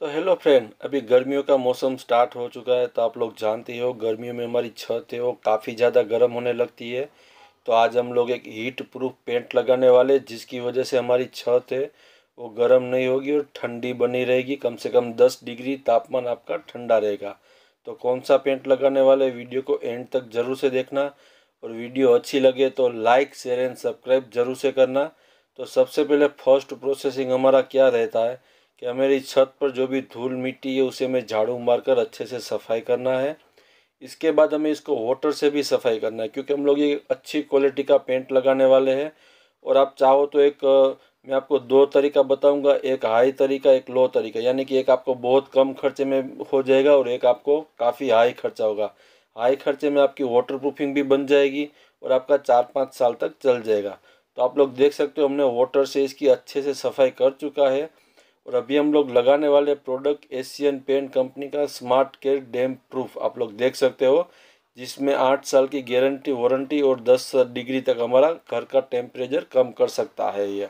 तो hello friend अभी गर्मियों का मौसम स्टार्ट हो चुका है तो आप लोग जानते हो गर्मियों में हमारी छत है वो काफ़ी ज़्यादा गर्म होने लगती है तो आज हम लोग एक हीट प्रूफ पेंट लगाने वाले जिसकी वजह से हमारी छत है वो गर्म नहीं होगी और ठंडी बनी रहेगी कम से कम दस डिग्री तापमान आपका ठंडा रहेगा तो कौन सा पेंट लगाने वाले वीडियो को एंड तक ज़रूर से देखना और वीडियो अच्छी लगे तो लाइक शेयर एंड सब्सक्राइब जरूर से करना तो सबसे पहले फर्स्ट प्रोसेसिंग हमारा क्या रहता है क्या मेरी छत पर जो भी धूल मिट्टी है उसे मैं झाड़ू मार कर अच्छे से सफाई करना है इसके बाद हमें इसको वाटर से भी सफाई करना है क्योंकि हम लोग ये अच्छी क्वालिटी का पेंट लगाने वाले हैं और आप चाहो तो एक मैं आपको दो तरीका बताऊंगा एक हाई तरीका एक लो तरीका यानी कि एक आपको बहुत कम खर्चे में हो जाएगा और एक आपको काफ़ी हाई खर्चा होगा हाई खर्चे में आपकी वाटर प्रूफिंग भी बन जाएगी और आपका चार पाँच साल तक चल जाएगा तो आप लोग देख सकते हो हमने वाटर से इसकी अच्छे से सफाई कर चुका है और अभी हम लोग लगाने वाले प्रोडक्ट एशियन पेंट कंपनी का स्मार्ट केयर डैम प्रूफ आप लोग देख सकते हो जिसमें आठ साल की गारंटी वारंटी और दस डिग्री तक हमारा घर का टेम्परेचर कम कर सकता है ये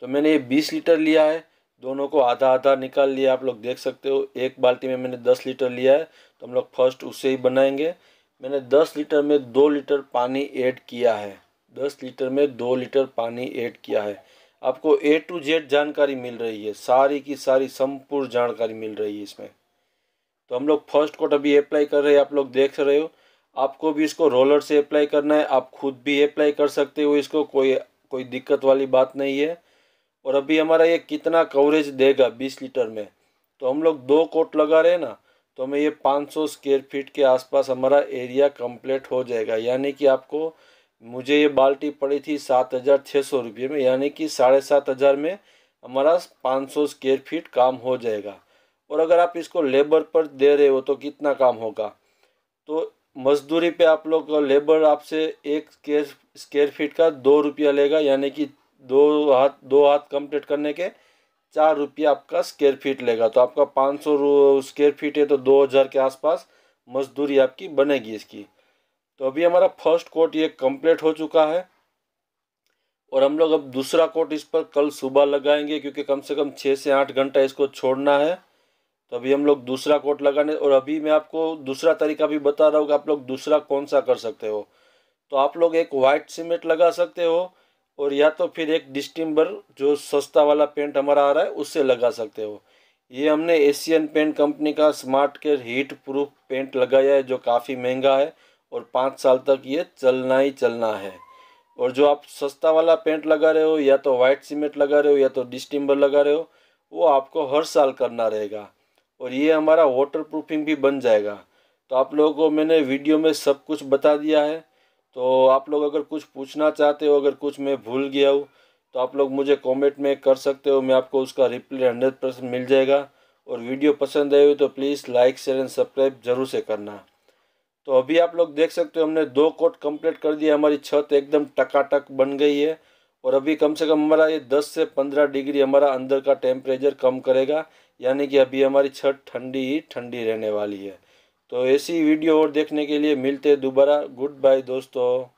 तो मैंने ये बीस लीटर लिया है दोनों को आधा आधा निकाल लिया आप लोग देख सकते हो एक बाल्टी में मैंने दस लीटर लिया है तो हम लोग फर्स्ट उसे ही बनाएंगे मैंने दस लीटर में दो लीटर पानी ऐड किया है दस लीटर में दो लीटर पानी ऐड किया है आपको ए टू जेड जानकारी मिल रही है सारी की सारी संपूर्ण जानकारी मिल रही है इसमें तो हम लोग फर्स्ट कोट अभी अप्लाई कर रहे हैं आप लोग देख रहे हो आपको भी इसको रोलर से अप्लाई करना है आप खुद भी अप्लाई कर सकते हो इसको कोई कोई दिक्कत वाली बात नहीं है और अभी हमारा ये कितना कवरेज देगा बीस लीटर में तो हम लोग दो कोट लगा रहे हैं ना तो हमें ये सौ स्क्वेयर फीट के आसपास हमारा एरिया कंप्लीट हो जाएगा यानी कि आपको मुझे ये बाल्टी पड़ी थी सात हज़ार छः सौ रुपये में यानी कि साढ़े सात हज़ार में हमारा पाँच सौ स्क्वेयर फीट काम हो जाएगा और अगर आप इसको लेबर पर दे रहे हो तो कितना काम होगा तो मजदूरी पे आप लोग लेबर आपसे एक स्केयर स्केयर फीट का दो रुपया लेगा यानी कि दो हाथ दो हाथ कंप्लीट करने के चार रुपया आपका स्केयर फीट लेगा तो आपका पाँच सौ स्केयर फीट है तो दो हज़ार के आसपास मजदूरी आपकी बनेगी इसकी तो अभी हमारा फर्स्ट कोट ये कंप्लीट हो चुका है और हम लोग अब दूसरा कोट इस पर कल सुबह लगाएंगे क्योंकि कम से कम छः से आठ घंटा इसको छोड़ना है तो अभी हम लोग दूसरा कोट लगाने और अभी मैं आपको दूसरा तरीका भी बता रहा हूँ कि आप लोग दूसरा कौन सा कर सकते हो तो आप लोग एक वाइट सीमेंट लगा सकते हो और या तो फिर एक डिस्टिम्बर जो सस्ता वाला पेंट हमारा आ रहा है उससे लगा सकते हो ये हमने एशियन पेंट कंपनी का smart care heat proof paint लगाया है जो काफ़ी महंगा है और पाँच साल तक ये चलना ही चलना है और जो आप सस्ता वाला पेंट लगा रहे हो या तो वाइट सीमेंट लगा रहे हो या तो डिस्टिम्बर लगा रहे हो वो आपको हर साल करना रहेगा और ये हमारा वाटर प्रूफिंग भी बन जाएगा तो आप लोगों को मैंने वीडियो में सब कुछ बता दिया है तो आप लोग अगर कुछ पूछना चाहते हो अगर कुछ मैं भूल गया हूँ तो आप लोग मुझे कॉमेंट में कर सकते हो मैं आपको उसका रिप्लाई हंड्रेड परसेंट मिल जाएगा और वीडियो पसंद आई हो तो please like share and subscribe ज़रूर से करना तो अभी आप लोग देख सकते हो हमने दो कोट कंप्लीट कर दिया हमारी छत एकदम टकाटक बन गई है और अभी कम से कम हमारा ये 10 से 15 डिग्री हमारा अंदर का टेम्परेचर कम करेगा यानी कि अभी हमारी छत ठंडी ही ठंडी रहने वाली है तो ऐसी वीडियो और देखने के लिए मिलते दोबारा गुड बाय दोस्तों